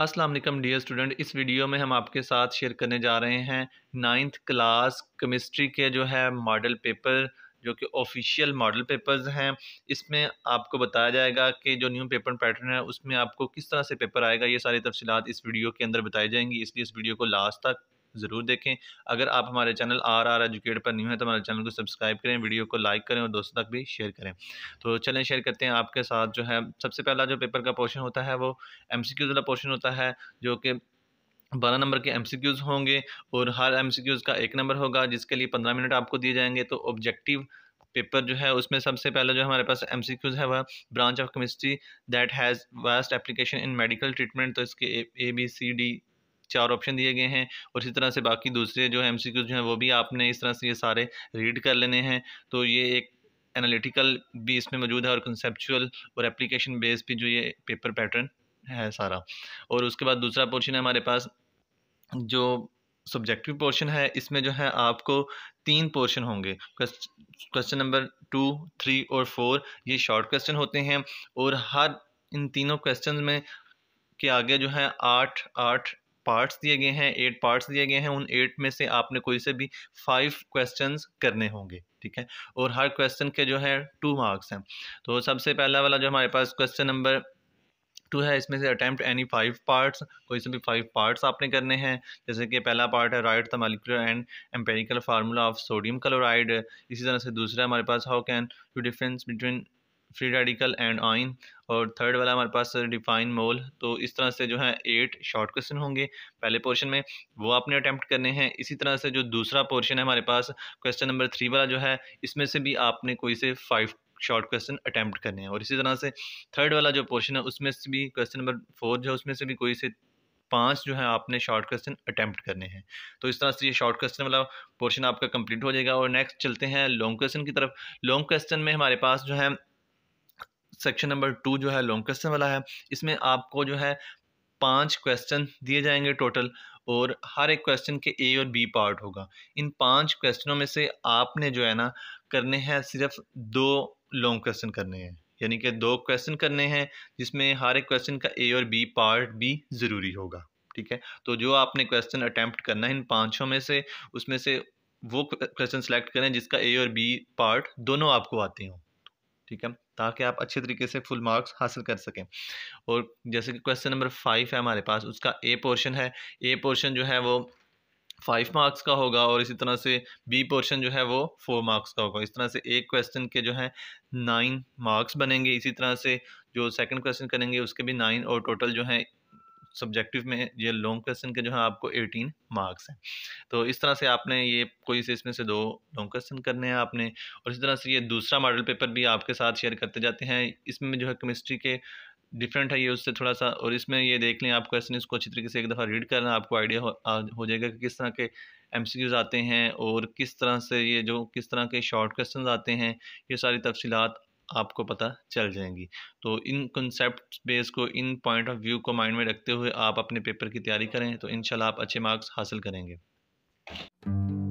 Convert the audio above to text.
Aslam dear student इस video में हम आपके साथ शेयर करने जा रहे हैं नाइन्थ क्लास केमिस्ट्री के जो है मॉडल पेपर जो कि ऑफिशियल मॉडल पेपर्स हैं इसमें आपको बताया जाएगा कि जो न्यू पेपर पैटर्न है उसमें आपको किस तरह से पेपर आएगा ये सारी तफसीत इस वीडियो के अंदर बताई जाएंगी इसलिए इस वीडियो को लास्ट तक ज़रूर देखें अगर आप हमारे चैनल आर आर एजुकेट पर न्यू है तो हमारे चैनल को सब्सक्राइब करें वीडियो को लाइक करें और दोस्तों तक भी शेयर करें तो चलें शेयर करते हैं आपके साथ जो है सबसे पहला जो पेपर का पोर्शन होता है वो एम वाला पोर्शन होता है जो कि बारह नंबर के एम होंगे और हर एम का एक नंबर होगा जिसके लिए पंद्रह मिनट आपको दिए जाएंगे तो ऑब्जेक्टिव पेपर जो है उसमें सबसे पहले जो हमारे पास एम है वह branch of chemistry that has vast application in medical treatment तो इसके ए बी सी डी चार ऑप्शन दिए गए हैं और इसी तरह से बाकी दूसरे जो एम सी जो हैं वो भी आपने इस तरह से ये सारे रीड कर लेने हैं तो ये एक एनालिटिकल भी इसमें मौजूद है और कंसेप्चुअल और एप्लीकेशन बेस भी जो ये पेपर पैटर्न है सारा और उसके बाद दूसरा पोर्शन है हमारे पास जो सब्जेक्टिव पोर्शन है इसमें जो है आपको तीन पोर्शन होंगे क्वेश्चन नंबर टू थ्री और फोर ये शॉर्ट क्वेश्चन होते हैं और हर इन तीनों क्वेश्चन में के आगे जो है आठ आठ पार्ट्स दिए गए हैं एट पार्ट्स दिए गए हैं उन एट में से आपने कोई से भी फाइव क्वेश्चंस करने होंगे ठीक है और हर क्वेश्चन के जो है टू मार्क्स हैं तो सबसे पहला वाला जो हमारे पास क्वेश्चन नंबर टू है इसमें से अटैम्प्ट एनी फाइव पार्ट्स कोई से भी फाइव पार्ट्स आपने करने हैं जैसे कि पहला पार्ट है write the molecular and empirical formula of sodium chloride इसी तरह से दूसरा हमारे पास how can to difference between free radical and ion और थर्ड वाला हमारे पास डिफाइन मोल तो इस तरह से जो है एट शॉर्ट क्वेश्चन होंगे पहले पोर्शन में वो आपने अटैम्प्ट करने हैं इसी तरह से जो दूसरा पोर्शन है हमारे पास क्वेश्चन नंबर थ्री वाला जो है इसमें से भी आपने कोई से फाइव शॉर्ट क्वेश्चन अटैम्प्ट करने हैं और इसी तरह से थर्ड वाला जो पोर्शन है उसमें से भी क्वेश्चन नंबर फोर जो है उसमें से भी कोई से पांच जो है आपने शॉर्ट क्वेश्चन अटैम्प्ट करने हैं तो इस तरह से ये शॉर्ट क्वेश्चन वाला पोर्शन आपका कंप्लीट हो जाएगा और नेक्स्ट चलते हैं लॉन्ग क्वेश्चन की तरफ लॉन्ग क्वेश्चन में हमारे पास जो है सेक्शन नंबर टू जो है लॉन्ग क्वेश्चन वाला है इसमें आपको जो है पांच क्वेश्चन दिए जाएंगे टोटल और हर एक क्वेश्चन के ए और बी पार्ट होगा इन पांच क्वेश्चनों में से आपने जो है ना करने हैं सिर्फ दो लॉन्ग क्वेश्चन करने हैं यानी कि दो क्वेश्चन करने हैं जिसमें हर एक क्वेश्चन का ए और बी पार्ट भी ज़रूरी होगा ठीक है तो जो आपने क्वेश्चन अटैम्प्ट करना है इन पांचों में से उसमें से वो क्वेश्चन सेलेक्ट करें जिसका ए और बी पार्ट दोनों आपको आते हों ठीक है ताकि आप अच्छे तरीके से फुल मार्क्स हासिल कर सकें और जैसे कि क्वेश्चन नंबर फाइव है हमारे पास उसका ए पोर्शन है ए पोर्शन जो है वो फाइव मार्क्स का होगा और इसी तरह से बी पोर्शन जो है वो फोर मार्क्स का होगा इस तरह से एक क्वेश्चन के जो है नाइन मार्क्स बनेंगे इसी तरह से जो सेकंड क्वेश्चन करेंगे उसके भी नाइन और टोटल जो है सब्जेक्टिव में ये लॉन्ग क्वेश्चन के जो है आपको एटीन मार्क्स हैं तो इस तरह से आपने ये कोई से इसमें से दो लॉन्ग क्वेश्चन करने हैं आपने और इसी तरह से ये दूसरा मॉडल पेपर भी आपके साथ शेयर करते जाते हैं इसमें जो है केमिस्ट्री के डिफरेंट है ये उससे थोड़ा सा और इसमें ये देख लें आप क्वेश्चन इसको अच्छी तरीके से एक दफ़ा रीड करना आपको आइडिया हो, जाएगा कि किस तरह के एम आते हैं और किस तरह से ये जो किस तरह के शॉर्ट क्वेश्चंस आते हैं ये सारी तफसीत आपको पता चल जाएंगी तो इन कंसेप्ट बेस को इन पॉइंट ऑफ व्यू को माइंड में रखते हुए आप अपने पेपर की तैयारी करें तो इन आप अच्छे मार्क्स हासिल करेंगे